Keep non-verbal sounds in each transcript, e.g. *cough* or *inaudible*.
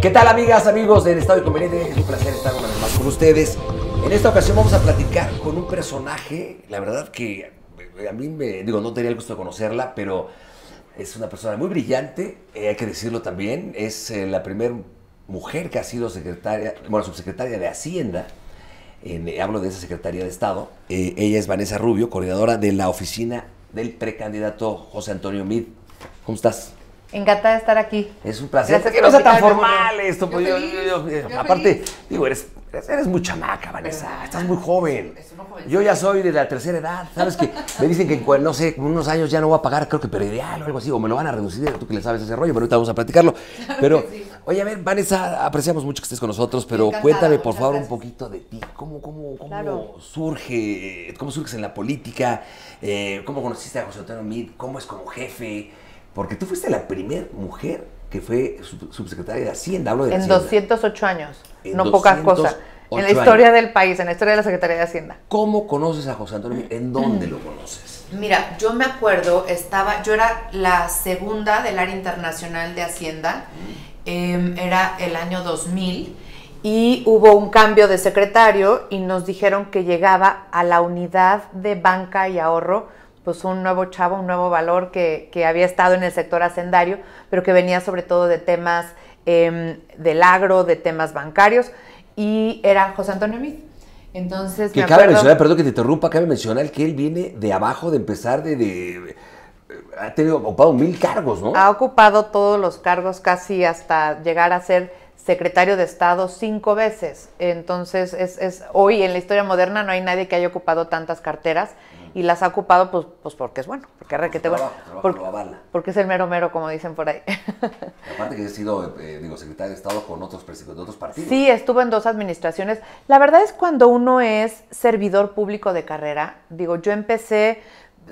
¿Qué tal amigas, amigos del Estado Inconveniente? Es un placer estar una vez más con ustedes. En esta ocasión vamos a platicar con un personaje, la verdad que eh, a mí me, digo, no tenía el gusto de conocerla, pero es una persona muy brillante, eh, hay que decirlo también, es eh, la primera mujer que ha sido secretaria, bueno, subsecretaria de Hacienda, hablo de esa Secretaría de Estado. ella es Vanessa Rubio, coordinadora de la oficina del precandidato José Antonio Mid. ¿Cómo estás? Encantada de estar aquí. Es un placer. que no sea tan formal esto. Pues, aparte, digo, eres, eres muy chamaca, Vanessa. Ah, estás muy joven. yo ya soy de la tercera edad. Sabes que me dicen que en no sé, unos años ya no voy a pagar, creo que ideal o algo así, o me lo van a reducir. Tú que le sabes ese rollo, pero ahorita vamos a platicarlo. *laughs* Pero, oye, a ver, Vanessa, apreciamos mucho que estés con nosotros, pero cuéntame, por favor, un poquito de ti. ¿Cómo, cómo, cómo surge? ¿Cómo surges en la política? Eh, ¿Cómo conociste a José Antonio Mid? ¿Cómo es como jefe? Porque tú fuiste la primera mujer que fue subsecretaria de Hacienda. Hablo de en 208 años, no pocas cosas. En la historia del país, en la historia de la Secretaría de Hacienda. ¿Cómo conoces a José Antonio? ¿En dónde lo conoces? Mira, yo me acuerdo, estaba, yo era la segunda del área internacional de Hacienda, em, era el año 2000 y hubo un cambio de secretario y nos dijeron que llegaba a la unidad de banca y ahorro pues un nuevo chavo, un nuevo valor que, había estado en el sector hacendario, pero que venía sobre todo de temas em, del agro, de temas bancarios, y era José Antonio Mid. Entonces, que cabe mencionar, perdón que te interrumpa, cabe mencionar que él viene de abajo, de empezar, de, eh, ha tenido ocupado mil cargos, ¿no? Ha ocupado todos los cargos casi hasta llegar a ser secretario de Estado cinco veces. Entonces, es, hoy en la historia moderna no hay nadie que haya ocupado tantas carteras y las ha ocupado pues, pues porque es bueno, porque te porque, es el mero mero, como dicen por ahí. *laughs* aparte que he sido, eh, eh, secretaria de Estado con otros, partidos. Sí, estuvo en dos administraciones. La verdad es cuando uno es servidor público de carrera, digo, yo empecé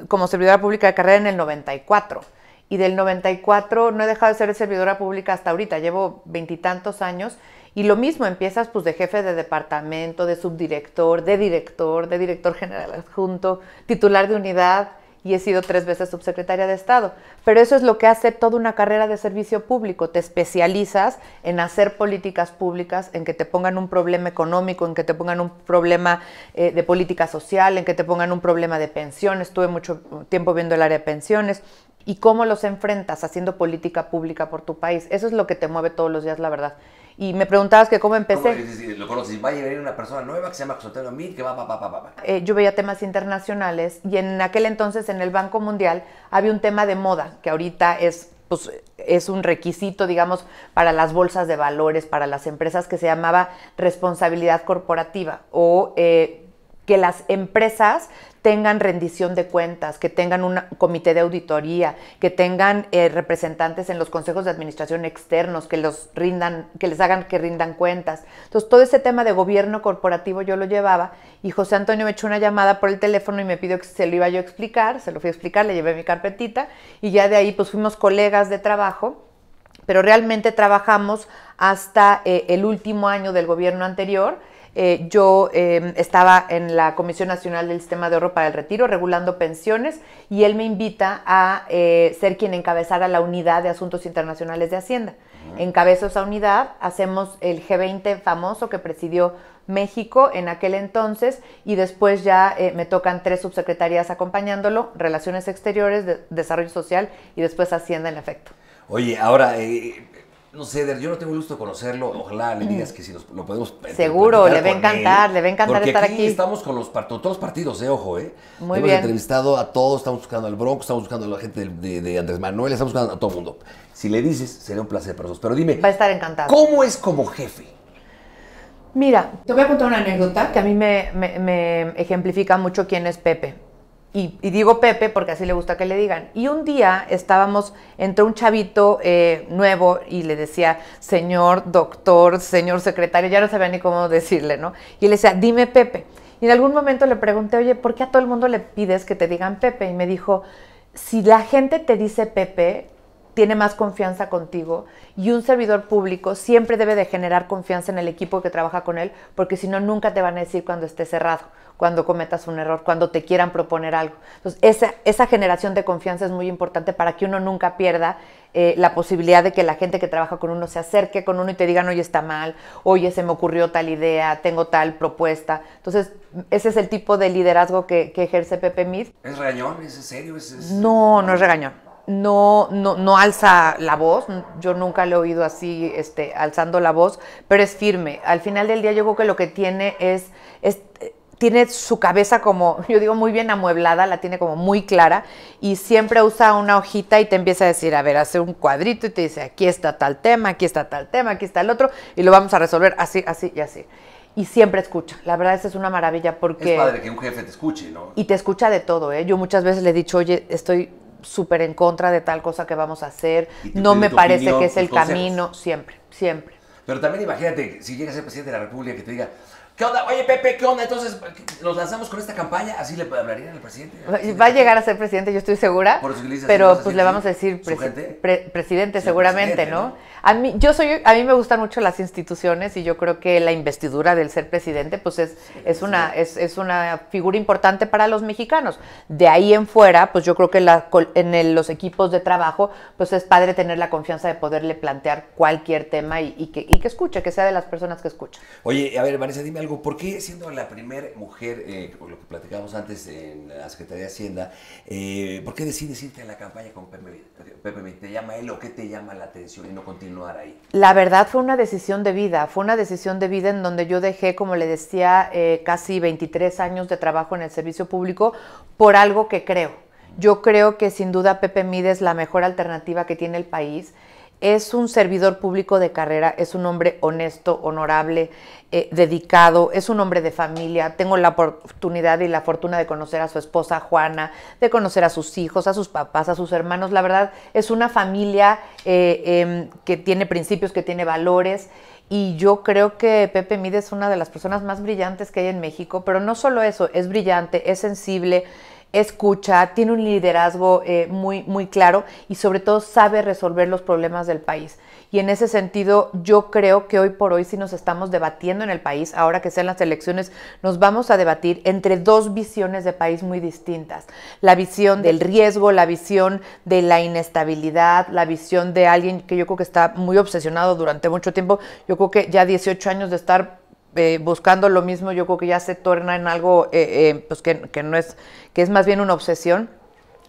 como servidora pública de carrera en el 94 y del 94 no he dejado de ser servidora pública hasta ahorita, llevo veintitantos años y lo mismo, empiezas pues de jefe de departamento, de subdirector, de director, de director general adjunto, titular de unidad y he sido tres veces subsecretaria de Estado. Pero eso es lo que hace toda una carrera de servicio público. Te especializas en hacer políticas públicas, en que te pongan un problema económico, en que te pongan un problema eh, de política social, en que te pongan un problema de pensiones. Estuve mucho tiempo viendo el área de pensiones. ¿Y cómo los enfrentas haciendo política pública por tu país? Eso es lo que te mueve todos los días, la verdad. Y me preguntabas que cómo empecé. lo conoces, va a llegar una persona nueva que se llama José Mil, que va, pa, pa, pa, pa. yo veía temas internacionales y en aquel entonces en el Banco Mundial había un tema de moda, que ahorita es, pues, es un requisito, digamos, para las bolsas de valores, para las empresas, que se llamaba responsabilidad corporativa o... Eh, que las empresas tengan rendición de cuentas, que tengan un comité de auditoría, que tengan eh, representantes en los consejos de administración externos, que los que les hagan que rindan cuentas. Entonces, todo ese tema de gobierno corporativo yo lo llevaba y José Antonio me echó una llamada por el teléfono y me pidió que se lo iba yo a explicar, se lo fui a explicar, le llevé mi carpetita y ya de ahí pues fuimos colegas de trabajo pero realmente trabajamos hasta eh, el último año del gobierno anterior eh, yo em, estaba en la Comisión Nacional del Sistema de Ahorro para el Retiro, regulando pensiones, y él me invita a eh, ser quien encabezara la unidad de Asuntos Internacionales de Hacienda. Encabezo esa unidad, hacemos el G20 famoso que presidió México en aquel entonces y después ya eh, me tocan tres subsecretarías acompañándolo, Relaciones Exteriores, Desarrollo Social y después Hacienda en efecto. Oye, ahora, no sé, yo no tengo el gusto de conocerlo. Ojalá le digas que si lo podemos. Seguro, le va a encantar, le va a encantar estar aquí, aquí. Estamos con los todos los partidos, eh, ojo, ¿eh? Muy Hemos entrevistado a todos, estamos buscando al Bronco, estamos buscando a la gente de, Andrés Manuel, estamos buscando a todo el mundo. Si le dices, sería un placer para nosotros. Pero dime. Va a estar encantado. ¿Cómo es como jefe? Mira, te voy a contar una anécdota que a mí me ejemplifica mucho quién es Pepe y, digo Pepe porque así le gusta que le digan. Y un día estábamos entre un chavito eh, nuevo y le decía, señor doctor, señor secretario, ya no sabía ni cómo decirle, ¿no? Y le decía, dime Pepe. Y en algún momento le pregunté, oye, ¿por qué a todo el mundo le pides que te digan Pepe? Y me dijo, si la gente te dice Pepe, tiene más confianza contigo y un servidor público siempre debe de generar confianza en el equipo que trabaja con él, porque si no, nunca te van a decir cuando esté cerrado cuando cometas un error, cuando te quieran proponer algo. Entonces, esa, esa generación de confianza es muy importante para que uno nunca pierda eh, la posibilidad de que la gente que trabaja con uno se acerque con uno y te digan, oye, está mal, oye, se me ocurrió tal idea, tengo tal propuesta. Entonces, ese es el tipo de liderazgo que, ejerce Pepe Mid. ¿Es regañón? ¿Es serio? No, no es regañón. No, no, no, alza la voz, yo nunca le he oído así este, alzando la voz, pero es firme. Al final del día yo creo que lo que tiene es, es tiene su cabeza como, *laughs* yo digo, muy bien amueblada, la tiene como muy clara y siempre usa una hojita y te empieza a decir, a ver, hace un cuadrito y te dice, aquí está tal tema, aquí está tal tema, aquí está el otro y lo vamos a resolver así, así y así. Y siempre escucha, la verdad eso es una maravilla porque... Es padre que un jefe te escuche, ¿no? Y te escucha de todo, ¿eh? Yo muchas veces le he dicho, oye, estoy súper en contra de tal cosa que vamos a hacer, no me parece que es el camino, siempre, siempre. Pero también imagínate, si llegas a ser presidente de la República, que te diga, ¿Qué onda? Oye, Pepe, ¿qué onda? Entonces, ¿los lanzamos con esta campaña? Así le hablarían al presidente. Va a llegar a ser presidente, yo estoy segura. pero pues le vamos a decir presidente. presidente, seguramente, ¿no? A mí, yo soy, a mí me gustan mucho las instituciones y yo creo que la investidura del ser presidente, pues es, es una, es, una figura importante para los mexicanos. De ahí en fuera, pues yo creo que en los equipos de trabajo, pues es padre tener la confianza de poderle plantear cualquier tema y, que, escuche, que sea de las personas que escuchan. Oye, a ver, Vanessa, dime ¿por qué siendo la primera mujer, eh, lo que platicábamos antes en la Secretaría de Hacienda, eh, ¿por qué decides irte a la campaña con Pepe, Pepe? ¿Te llama él o qué te llama la atención y no continuar ahí? La verdad fue una decisión de vida, fue una decisión de vida en donde yo dejé, como le decía, eh, casi 23 años de trabajo en el servicio público por algo que creo. Yo creo que sin duda Pepe Mide es la mejor alternativa que tiene el país es un servidor público de carrera, es un hombre honesto, honorable, eh, dedicado, es un hombre de familia. Tengo la oportunidad y la fortuna de conocer a su esposa Juana, de conocer a sus hijos, a sus papás, a sus hermanos. La verdad, es una familia eh, em, que tiene principios, que tiene valores. Y yo creo que Pepe Mide es una de las personas más brillantes que hay en México, pero no solo eso, es brillante, es sensible, escucha, tiene un liderazgo eh, muy, muy claro y sobre todo sabe resolver los problemas del país. Y en ese sentido, yo creo que hoy por hoy si nos estamos debatiendo en el país, ahora que sean las elecciones, nos vamos a debatir entre dos visiones de país muy distintas. La visión del riesgo, la visión de la inestabilidad, la visión de alguien que yo creo que está muy obsesionado durante mucho tiempo. Yo creo que ya 18 años de estar eh, buscando lo mismo, yo creo que ya se torna en algo eh, eh, pues que, no es, que es más bien una obsesión.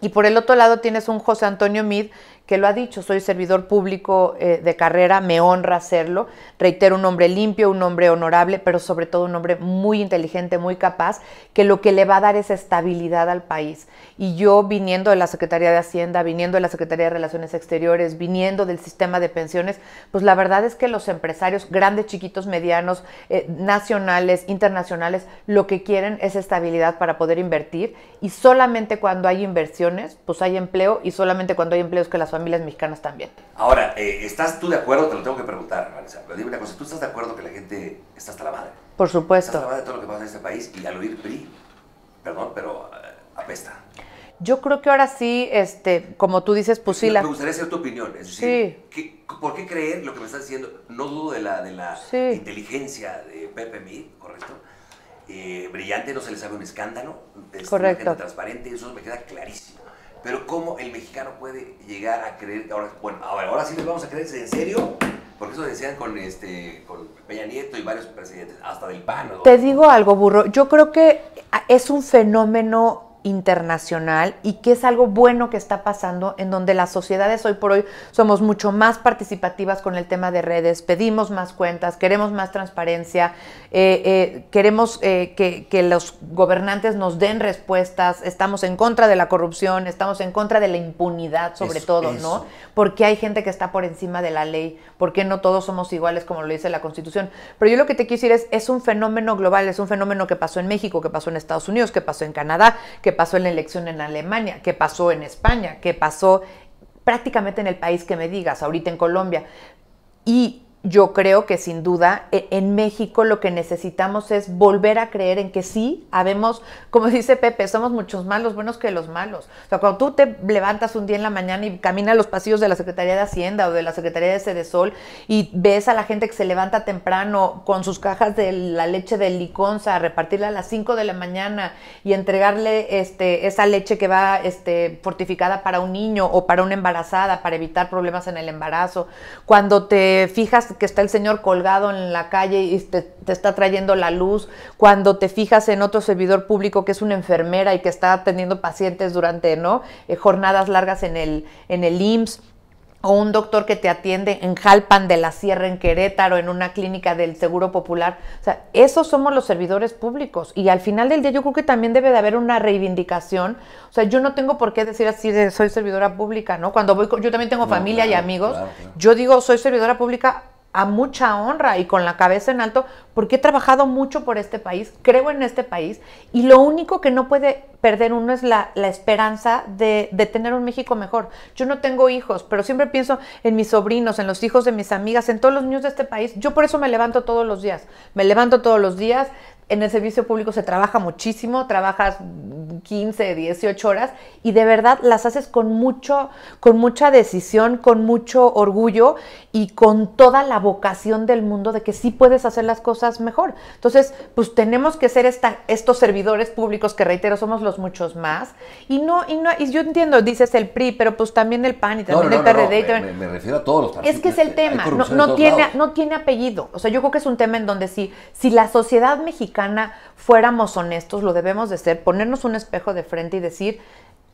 Y por el otro lado tienes un José Antonio Mid que lo ha dicho, soy servidor público eh, de carrera, me honra serlo, reitero, un hombre limpio, un hombre honorable, pero sobre todo un hombre muy inteligente, muy capaz, que lo que le va a dar es estabilidad al país. Y yo viniendo de la Secretaría de Hacienda, viniendo de la Secretaría de Relaciones Exteriores, viniendo del sistema de pensiones, pues la verdad es que los empresarios, grandes, chiquitos, medianos, eh, nacionales, internacionales, lo que quieren es estabilidad para poder invertir y solamente cuando hay inversiones, pues hay empleo y solamente cuando hay empleos que las familias mexicanas también. Ahora, eh, ¿estás tú de acuerdo? Te lo tengo que preguntar, Vanessa. Pero dime una cosa, ¿tú estás de acuerdo que la gente está hasta la madre? Por supuesto. Está hasta la madre de todo lo que pasa en este país y al oír PRI, perdón, pero eh, apesta. Yo creo que ahora sí, este, como tú dices, pues sí. La... Me gustaría saber tu opinión. Es decir, sí. ¿Por qué creer lo que me estás diciendo? No dudo de la, de la inteligencia de Pepe Mir, correcto. Eh, brillante, no se le sabe un escándalo. Es correcto. Una gente transparente, eso me queda clarísimo. Pero cómo el mexicano puede llegar a creer ahora, bueno, ahora, sí les vamos a creer, en serio, porque eso decían con este con Peña Nieto y varios presidentes, hasta del PAN. Te digo algo, burro, yo creo que es un fenómeno internacional y que es algo bueno que está pasando en donde las sociedades hoy por hoy somos mucho más participativas con el tema de redes, pedimos más cuentas, queremos más transparencia, eh, eh, queremos eh, que, los gobernantes nos den respuestas, estamos en contra de la corrupción, estamos en contra de la impunidad sobre todo, ¿no? Porque hay gente que está por encima de la ley, porque no todos somos iguales como lo dice la Constitución. Pero yo lo que te quiero decir es, es un fenómeno global, es un fenómeno que pasó en México, que pasó en Estados Unidos, que pasó en Canadá, que pasó en la elección en Alemania, qué pasó en España, que pasó prácticamente en el país que me digas, ahorita en Colombia. Y yo creo que sin duda e, en México lo que necesitamos es volver a creer en que sí, habemos, como *laughs* dice Pepe, somos muchos más los buenos que los malos. O sea, cuando tú te levantas un día en la mañana y caminas los pasillos de la Secretaría de Hacienda o de la Secretaría de Sol y ves a la gente que se levanta temprano con sus cajas de la leche de liconza, a repartirla a las 5 de la mañana y entregarle este, esa leche que va este, fortificada para un niño o para una embarazada, para evitar problemas en el embarazo. Cuando te fijas que está el Señor colgado en la calle y te, está trayendo la luz, cuando te fijas en otro servidor público que es una enfermera y que está atendiendo pacientes durante ¿no? Eh, jornadas largas en el, en el IMSS, o un doctor que te atiende en Jalpan de la Sierra, en Querétaro, en una clínica del Seguro Popular. O sea, esos somos los servidores públicos. Y al final del día yo creo que también debe de haber una reivindicación. O sea, yo no tengo por qué decir así de soy servidora pública, ¿no? Cuando voy, yo también tengo familia y amigos. Yo digo soy servidora pública a mucha honra y con la cabeza en alto, porque he trabajado mucho por este país, creo en este país, y lo único que no puede perder uno es la, esperanza de, de, tener un México mejor. Yo no tengo hijos, pero siempre pienso en mis sobrinos, en los hijos de mis amigas, en todos los niños de este país. Yo por eso me levanto todos los días, me levanto todos los días, en el servicio público se trabaja muchísimo, trabajas 15, 18 horas y de verdad las haces con mucho con mucha decisión, con mucho orgullo y con toda la vocación del mundo de que sí puedes hacer las cosas mejor. Entonces, pues tenemos que ser esta, estos servidores públicos que reitero somos los muchos más y no y no y yo entiendo, dices el PRI, pero pues también el PAN y también el PRD. No, me, me, refiero a todos los partidos. Es que es el tema, no, tiene no tiene apellido. O sea, yo creo que es un tema en donde si si la sociedad mexicana fuéramos honestos, lo debemos de ser, ponernos un espejo de frente y decir,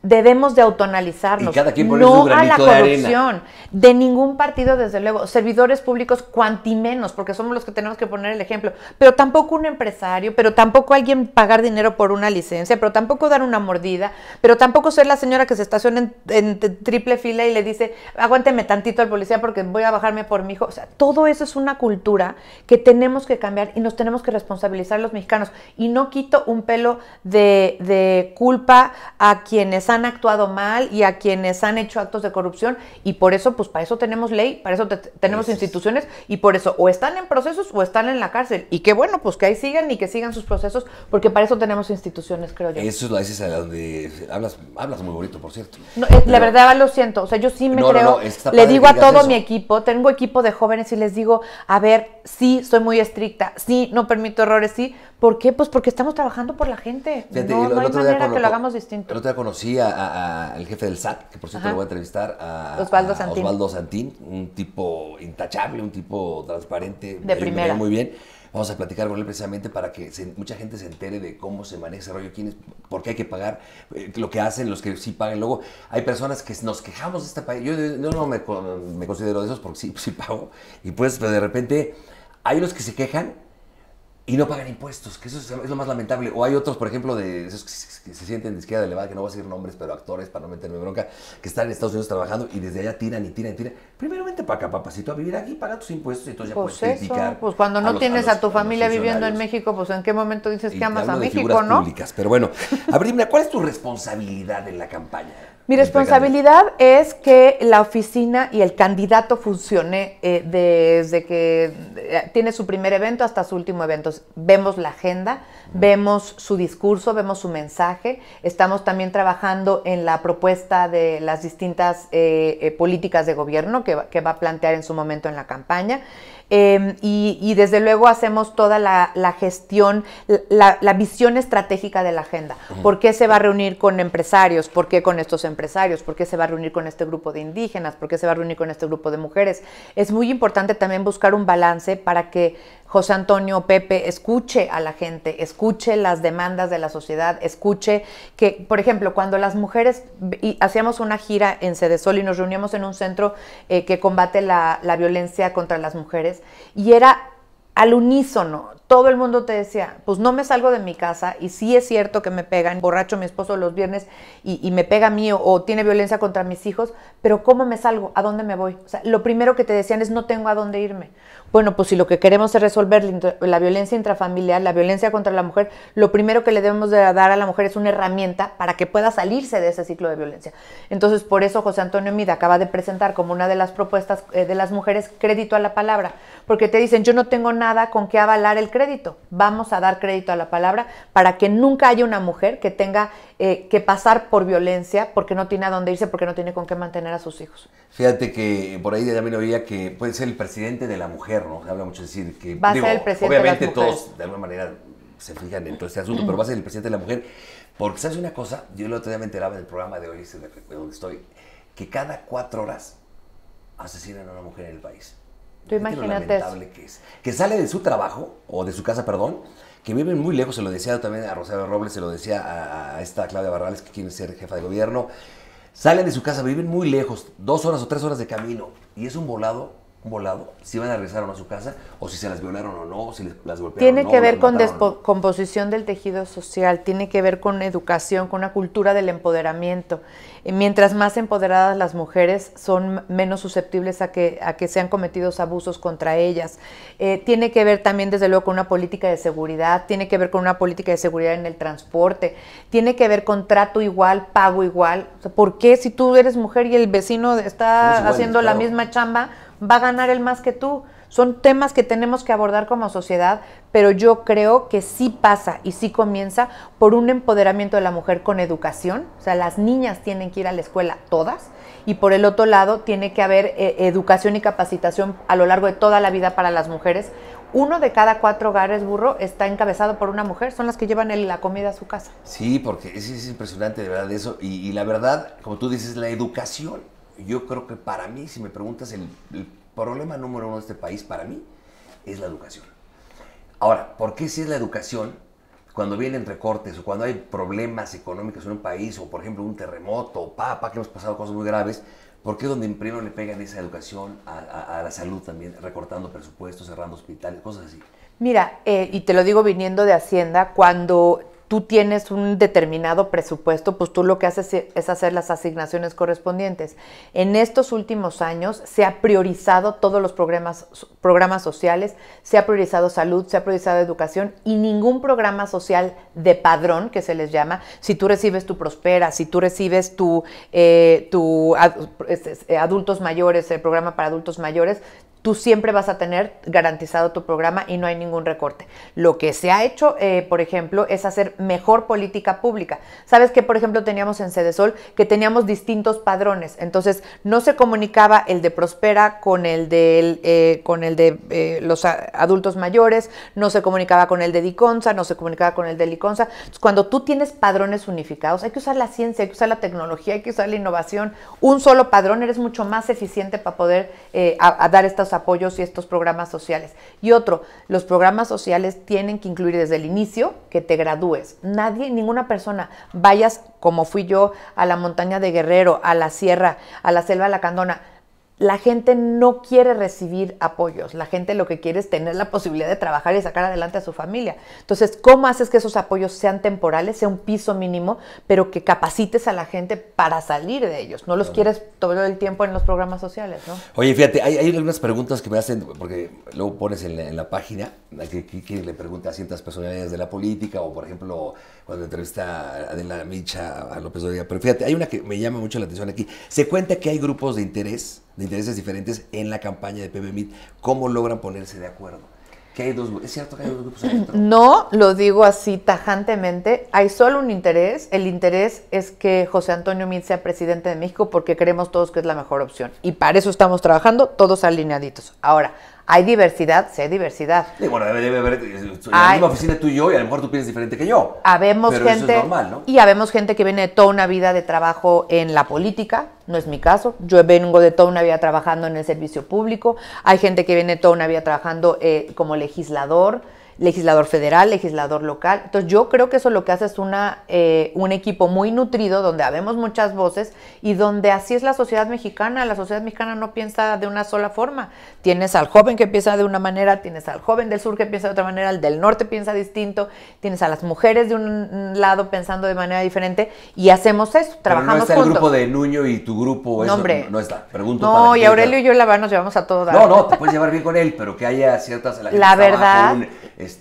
debemos de autonalizarnos no a la corrupción de, ningún partido, desde luego. Servidores públicos, cuantimenos, porque somos los que tenemos que poner el ejemplo. Pero tampoco un empresario, pero tampoco alguien pagar dinero por una licencia, pero tampoco dar una mordida, pero tampoco ser la señora que se estaciona en, triple fila y le dice, aguánteme tantito al policía porque voy a bajarme por mi hijo. O sea, todo eso es una cultura que tenemos que cambiar y nos tenemos que responsabilizar los mexicanos. Y no quito un pelo de, de culpa a quienes han actuado mal y a quienes han hecho actos de corrupción y por eso, pues para eso tenemos ley, para eso tenemos instituciones y por eso o están en procesos o están en la cárcel. Y qué bueno, pues que ahí sigan y que sigan sus procesos porque para eso tenemos instituciones, creo yo. Eso es la dices donde hablas, hablas muy bonito, por cierto. Eh, la verdad lo siento, o sea, yo sí me creo, le digo a todo mi equipo, tengo equipo de jóvenes y les digo, a ver, sí, soy muy estricta, sí, no permito errores, sí, ¿Por qué? Pues porque estamos trabajando por la gente. De no, manera que lo hagamos distinto. El otro día conocí al jefe del SAT, que por cierto le voy a entrevistar, a Osvaldo Santín. Osvaldo Santín, un tipo intachable, un tipo transparente. De primera. Muy bien. Vamos a platicar con él precisamente para que mucha gente se entere de cómo se maneja ese rollo, quién por qué hay que pagar, eh, lo que hacen, los que sí pagan. Luego, hay personas que nos quejamos de este país. Yo, no me, considero de esos porque sí, *laughs* sí pago. Y pues, pues de repente hay los que se quejan y no pagan impuestos, que eso es, lo más lamentable. O hay otros, por ejemplo, de esos que se sienten de izquierda elevada, que no voy a decir nombres, pero actores, para no meterme bronca, que están en Estados Unidos trabajando y desde allá tiran y tiran y tiran. Primeramente para acá, papacito, a vivir aquí, paga tus impuestos y entonces pues ya puedes criticar Pues cuando no tienes a, tu familia viviendo en México, pues ¿en qué momento dices que amas a México, no? Públicas. Pero bueno, *laughs* a ¿cuál es tu responsabilidad en la campaña? Mi este responsabilidad es que la oficina y el candidato funcione eh, desde que eh, tiene su primer evento hasta su último evento. Vemos la agenda, vemos su discurso, vemos su mensaje. Estamos también trabajando en la propuesta de las distintas eh, políticas de gobierno que va a plantear en su momento en la campaña. Em, y, desde luego hacemos toda la, gestión, la, la, visión estratégica de la agenda. ¿Por qué se va a reunir con empresarios? ¿Por qué con estos empresarios? ¿Por qué se va a reunir con este grupo de indígenas? ¿Por qué se va a reunir con este grupo de mujeres? Es muy importante también buscar un balance para que José Antonio Pepe, escuche a la gente, escuche las demandas de la sociedad, escuche que, por ejemplo, cuando las mujeres y hacíamos una gira en Cedesol y nos reuníamos en un centro eh, que combate la, violencia contra las mujeres, y era al unísono, todo el mundo te decía, pues no me salgo de mi casa y sí es cierto que me pegan, borracho mi esposo los viernes y, me pega a mí o, tiene violencia contra mis hijos, pero ¿cómo me salgo? ¿A dónde me voy? O sea, lo primero que te decían es no tengo a dónde irme. Bueno, pues si lo que queremos es resolver la violencia intrafamiliar, la violencia contra la mujer, lo primero que le debemos de dar a la mujer es una herramienta para que pueda salirse de ese ciclo de violencia. Entonces, por eso José Antonio Mida acaba de presentar como una de las propuestas eh, de las mujeres crédito a la palabra, porque te dicen, yo no tengo nada con qué avalar el crédito, vamos a dar crédito a la palabra para que nunca haya una mujer que tenga eh, que pasar por violencia porque no tiene a dónde irse, porque no tiene con qué mantener a sus hijos. Fíjate que por ahí también oía que puede ser el presidente de la mujer, ¿no? Se habla mucho de decir que... Va a ser el presidente de la mujer. obviamente todos, de alguna manera, se fijan en todo este asunto, pero va a ser el presidente de la mujer. Porque, ¿sabes una cosa? Yo lo otro día me enteraba del programa de hoy, donde estoy, que cada cuatro horas asesinan a una mujer en el país. Tú imagínate lo lamentable que es. Que sale de su trabajo, o de su casa, perdón, que viven muy lejos, se lo decía también a Rosario Robles, se lo decía a, esta Claudia Barrales que quiere ser jefa de gobierno, salen de su casa, viven muy lejos, dos horas o tres horas de camino, y es un volado volado, si van a regresar a su casa, o si se las violaron o no, si las golpearon Tiene que ver con descomposición del tejido social, tiene que ver con educación, con una cultura del empoderamiento. mientras más empoderadas las mujeres, son menos susceptibles a que, a que sean cometidos abusos contra ellas. Eh, tiene que ver también, desde luego, con una política de seguridad, tiene que ver con una política de seguridad en el transporte, tiene que ver con trato igual, pago igual. O ¿Por qué si tú eres mujer y el vecino está haciendo la misma chamba? va a ganar el más que tú. Son temas que tenemos que abordar como sociedad, pero yo creo que sí pasa y sí comienza por un empoderamiento de la mujer con educación. O sea, las niñas tienen que ir a la escuela todas y por el otro lado tiene que haber eh, educación y capacitación a lo largo de toda la vida para las mujeres. Uno de cada cuatro hogares burro está encabezado por una mujer, son las que llevan la comida a su casa. Sí, porque es, es impresionante de verdad eso. Y, y la verdad, como tú dices, la educación yo creo que para mí, si me preguntas, el, problema número uno de este país, para mí, es la educación. Ahora, ¿por qué si es la educación? Cuando vienen recortes o cuando hay problemas económicos en un país, o por ejemplo un terremoto, o papa, que hemos pasado cosas muy graves, ¿por qué donde primero le pegan esa educación a, la salud también, recortando presupuestos, cerrando hospitales, cosas así? Mira, eh, y te lo digo viniendo de Hacienda, cuando tú tienes un determinado presupuesto, pues tú lo que haces es hacer las asignaciones correspondientes. En estos últimos años se ha priorizado todos los programas, sociales, se ha priorizado salud, se ha priorizado educación y ningún programa social de padrón, que se les llama, si tú recibes tu Prospera, si tú recibes tu, eh, este, adultos mayores, el programa para adultos mayores, tú siempre vas a tener garantizado tu programa y no hay ningún recorte. Lo que se ha hecho, eh, por ejemplo, es hacer mejor política pública. Sabes que, por ejemplo, teníamos en Cedesol que teníamos distintos padrones, entonces no se comunicaba el de Prospera con el de, eh, con el de eh, los adultos mayores, no se comunicaba con el de Diconsa, no se comunicaba con el de Liconsa. cuando tú tienes padrones unificados, hay que usar la ciencia, hay que usar la tecnología, hay que usar la innovación. Un solo padrón eres mucho más eficiente para poder dar estas apoyos y estos programas sociales. Y otro, los programas sociales tienen que incluir desde el inicio que te gradúes. Nadie, ninguna persona, vayas como fui yo a la montaña de Guerrero, a la sierra, a la selva la candona la gente no quiere recibir apoyos, la gente lo que quiere es tener la posibilidad de trabajar y sacar adelante a su familia. Entonces, ¿cómo haces que esos apoyos sean temporales, sea un piso mínimo, pero que capacites a la gente para salir de ellos? No los quieres todo el tiempo en los programas sociales, ¿no? Oye, fíjate, hay, algunas preguntas que me hacen, porque luego pones en la, página, que, le pregunta a ciertas personalidades de la política, o por ejemplo, cuando entrevista a Adela Micha, a López Obrador. Pero fíjate, hay una que me llama mucho la atención aquí. Se cuenta que hay grupos de interés, de intereses diferentes en la campaña de PBMIT. ¿Cómo logran ponerse de acuerdo? Que hay dos, ¿Es cierto que hay dos grupos *clears throat* No, lo digo así tajantemente. Hay solo un interés. El interés es que José Antonio Mit sea presidente de México porque creemos todos que es la mejor opción. Y para eso estamos trabajando todos alineaditos. Ahora, hay diversidad, sí hay diversidad. bueno, debe, haber, eh, en la misma oficina tú y yo, y a lo mejor tú piensas diferente que yo. Habemos gente, normal, ¿no? Y habemos gente que viene de toda una vida de trabajo en la política, no es mi caso, yo vengo de toda una vida trabajando en el servicio público, hay gente que viene toda una vida trabajando eh, como legislador, legislador federal, legislador local. Entonces yo creo que eso lo que hace es una, eh, un equipo muy nutrido donde habemos muchas voces y donde así es la sociedad mexicana. La sociedad mexicana no piensa de una sola forma. Tienes al joven que piensa de una manera, tienes al joven del sur que piensa de otra manera, el del norte piensa distinto, tienes a las mujeres de un lado pensando de manera diferente y hacemos eso, trabajamos Pero no está el grupo de Nuño y tu grupo, eso, no, hombre. no está. Pregunto no, y Aurelio y yo la nos llevamos a todos. No, no, te puedes llevar bien con él, pero que haya ciertas... La, verdad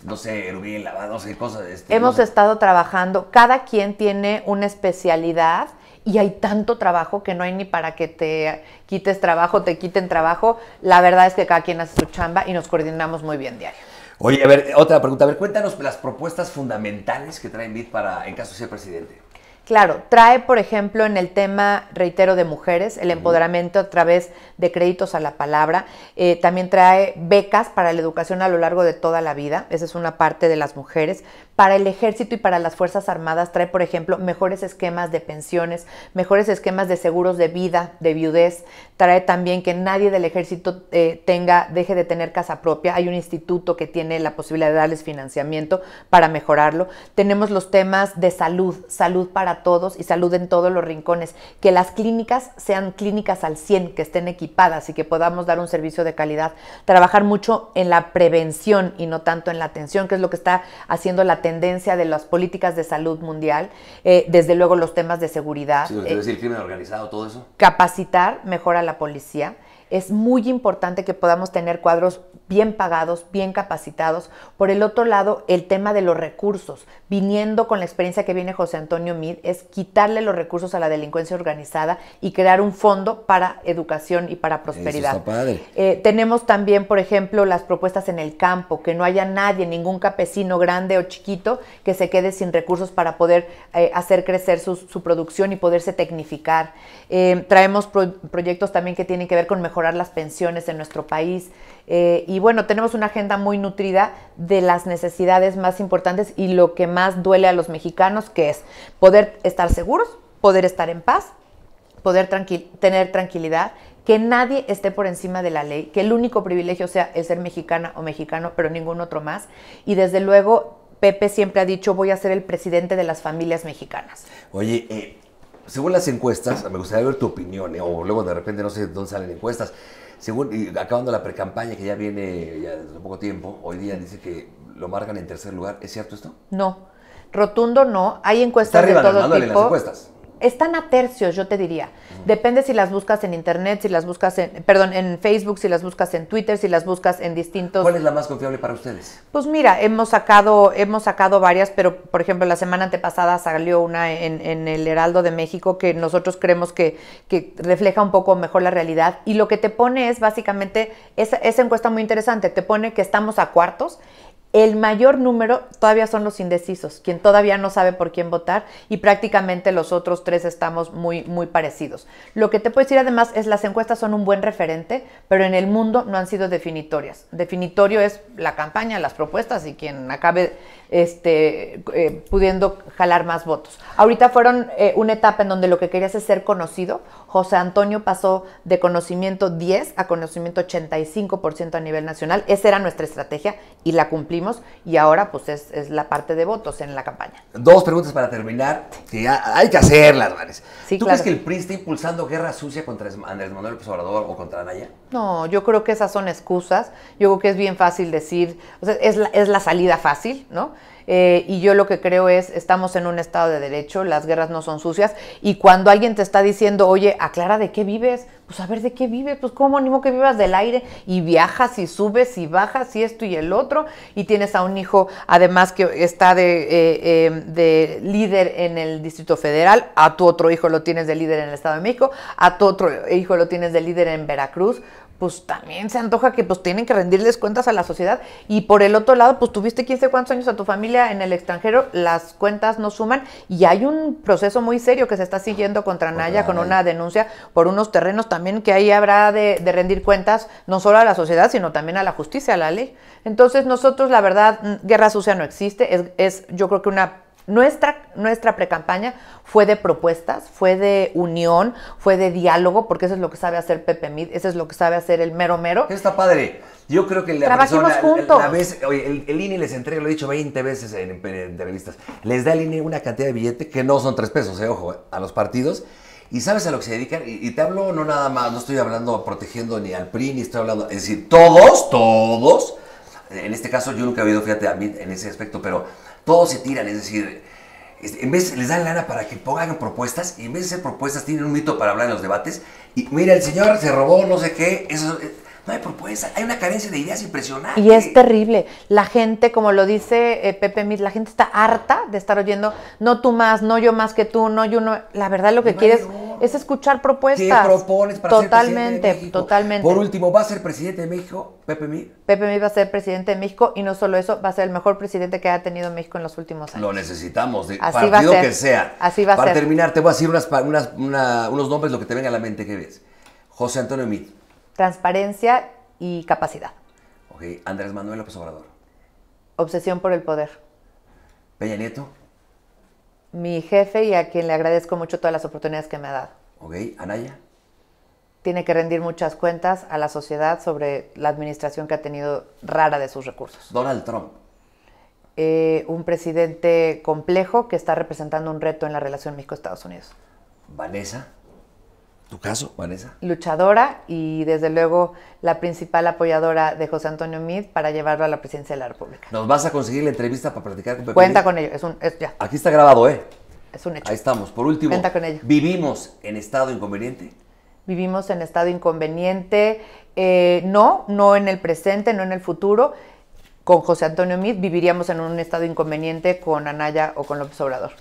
no sé, hervir, lavado, no sé, cosas. Este, Hemos estado trabajando, cada quien tiene una especialidad y hay tanto trabajo que no hay ni para que te quites trabajo, te quiten trabajo. La verdad es que cada quien hace su chamba y nos coordinamos muy bien diario. Oye, a ver, otra pregunta. A ver, cuéntanos las propuestas fundamentales que trae BID para en caso de ser presidente. Claro, trae, por ejemplo, en el tema, reitero, de mujeres, el empoderamiento a través de créditos a la palabra. Eh, también trae becas para la educación a lo largo de toda la vida. Esa es una parte de las mujeres. Para el ejército y para las Fuerzas Armadas trae, por ejemplo, mejores esquemas de pensiones, mejores esquemas de seguros de vida, de viudez. Trae también que nadie del ejército eh, tenga, deje de tener casa propia. Hay un instituto que tiene la posibilidad de darles financiamiento para mejorarlo. Tenemos los temas de salud, salud para todos y salud en todos los rincones, que las clínicas sean clínicas al 100, que estén equipadas y que podamos dar un servicio de calidad, trabajar mucho en la prevención y no tanto en la atención, que es lo que está haciendo la tendencia de las políticas de salud mundial, eh, desde luego los temas de seguridad. Sí, eh, decir, crimen organizado, todo eso. Capacitar mejor a la policía es muy importante que podamos tener cuadros bien pagados, bien capacitados. Por el otro lado, el tema de los recursos, viniendo con la experiencia que viene José Antonio Mid, es quitarle los recursos a la delincuencia organizada y crear un fondo para educación y para prosperidad. Eh, tenemos también, por ejemplo, las propuestas en el campo, que no haya nadie, ningún campesino grande o chiquito que se quede sin recursos para poder eh, hacer crecer su, producción y poderse tecnificar. Eh, traemos proyectos también que tienen que ver con mejorar las pensiones en nuestro país. Eh, y bueno, tenemos una agenda muy nutrida de las necesidades más importantes y lo que más duele a los mexicanos, que es poder estar seguros, poder estar en paz, poder tener tranquilidad, que nadie esté por encima de la ley, que el único privilegio sea el ser mexicana o mexicano, pero ningún otro más. Y desde luego, Pepe siempre ha dicho, voy a ser el presidente de las familias mexicanas. Oye, eh, según las encuestas, me gustaría ver tu opinión, eh, o luego de repente no sé dónde salen encuestas, según, y acabando la precampaña que ya viene ya desde poco tiempo, hoy día dice que lo marcan en tercer lugar. ¿Es cierto esto? No. Rotundo no. Hay encuestas de todo encuestas. Están a tercios, yo te diría. Depende si las buscas en internet, si las buscas en, perdón, en Facebook, si las buscas en Twitter, si las buscas en distintos. ¿Cuál es la más confiable para ustedes? Pues mira, hemos sacado, hemos sacado varias, pero por ejemplo la semana antepasada salió una en, el Heraldo de México que nosotros creemos que, refleja un poco mejor la realidad. Y lo que te pone es básicamente, esa, esa encuesta muy interesante, te pone que estamos a cuartos el mayor número todavía son los indecisos, quien todavía no sabe por quién votar y prácticamente los otros tres estamos muy, muy parecidos. Lo que te puedo decir además es las encuestas son un buen referente, pero en el mundo no han sido definitorias. Definitorio es la campaña, las propuestas y quien acabe este, eh, pudiendo jalar más votos. Ahorita fueron eh, una etapa en donde lo que querías es ser conocido. José Antonio pasó de conocimiento 10 a conocimiento 85% a nivel nacional. Esa era nuestra estrategia y la cumplimos y ahora pues es, la parte de votos en la campaña. Dos preguntas para terminar, que hay que hacerlas, Vanes. ¿Tú crees que el PRI está impulsando guerra sucia contra Andrés Manuel López Obrador o contra Anaya? No, yo creo que esas son excusas. Yo creo que es bien fácil decir, es la salida fácil, ¿no? Eh, y yo lo que creo es, estamos en un estado de derecho, las guerras no son sucias, y cuando alguien te está diciendo, oye, aclara de qué vives, pues a ver de qué vives, pues cómo animo que vivas del aire, y viajas y subes y bajas y esto y el otro, y tienes a un hijo además que está de, eh, em, de líder en el Distrito Federal, a tu otro hijo lo tienes de líder en el Estado de México, a tu otro hijo lo tienes de líder en Veracruz, pues también se antoja que pues tienen que rendirles cuentas a la sociedad. Y por el otro lado, pues tuviste 15 cuántos años a tu familia en el extranjero, las cuentas no suman y hay un proceso muy serio que se está siguiendo contra Naya con una denuncia por unos terrenos también que ahí habrá de, de rendir cuentas no solo a la sociedad, sino también a la justicia, a la ley. Entonces nosotros, la verdad, mm, guerra sucia no existe, es, es yo creo que una nuestra, nuestra precampaña fue de propuestas, fue de unión, fue de diálogo, porque eso es lo que sabe hacer Pepe Mid, eso es lo que sabe hacer el mero mero. Está padre. Yo creo que la Trabajemos juntos. el, el, INE les entrega, lo he dicho 20 veces en, entrevistas, les da el INE una cantidad de billete que no son tres pesos, eh, ojo, a los partidos. Y sabes a lo que se dedican, y, te hablo no nada más, no estoy hablando protegiendo ni al PRI, ni estoy hablando, es decir, todos, todos, en este caso yo nunca he oído, fíjate, a en ese aspecto, pero todos se tiran, es decir, en vez les dan lana para que pongan propuestas y en vez de hacer propuestas tienen un mito para hablar en los debates y mira, el señor se robó no sé qué, eso eh, no hay propuestas, hay una carencia de ideas impresionante. Y es terrible. La gente, como lo dice eh, Pepe Mit, la gente está harta de estar oyendo, no tú más, no yo más que tú, no yo no. La verdad lo que quieres es escuchar propuestas. ¿Qué propones para totalmente, ser presidente Totalmente. Por último, ¿va a ser presidente de México Pepe Mir? Pepe Mir va a ser presidente de México y no solo eso, va a ser el mejor presidente que ha tenido México en los últimos años. Lo necesitamos, Así partido va que sea. Así va a para ser. Para terminar, te voy a decir unos nombres, lo que te venga a la mente, ¿qué ves? José Antonio Mit. Transparencia y capacidad. Ok, Andrés Manuel López Obrador. Obsesión por el poder. Peña Nieto mi jefe y a quien le agradezco mucho todas las oportunidades que me ha dado. Ok, Anaya. Tiene que rendir muchas cuentas a la sociedad sobre la administración que ha tenido rara de sus recursos. Donald Trump. Eh, un presidente complejo que está representando un reto en la relación México-Estados Unidos. Vanessa caso, Vanessa? Luchadora y desde luego la principal apoyadora de José Antonio Mid para llevarlo a la presidencia de la República. ¿Nos vas a conseguir la entrevista para platicar con Cuenta con ello, es un, ya. Aquí está grabado, ¿eh? Es un hecho. Ahí estamos. Por último, Cuenta con ello. ¿vivimos en estado inconveniente? Vivimos en estado inconveniente, eh, no, no en el presente, no en el futuro. Con José Antonio Mid viviríamos en un estado inconveniente con Anaya o con López Obrador.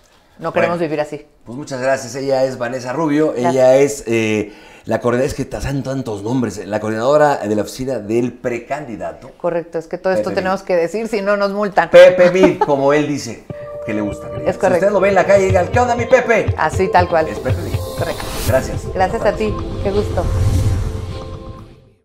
No queremos vivir así. Pues muchas gracias. Ella es Vanessa Rubio. Ella es eh, la coordinadora, es que tantos nombres, eh, la coordinadora de la oficina del precandidato. Correcto, es que todo esto tenemos que decir, si no nos multan. Pepe Mid, *laughs* como él dice, que le gusta. es correcto. Si usted lo ve en la calle y diga, ¿qué onda mi Pepe? Así, tal cual. Es Pepe Correcto. Gracias. Gracias a ti, qué gusto.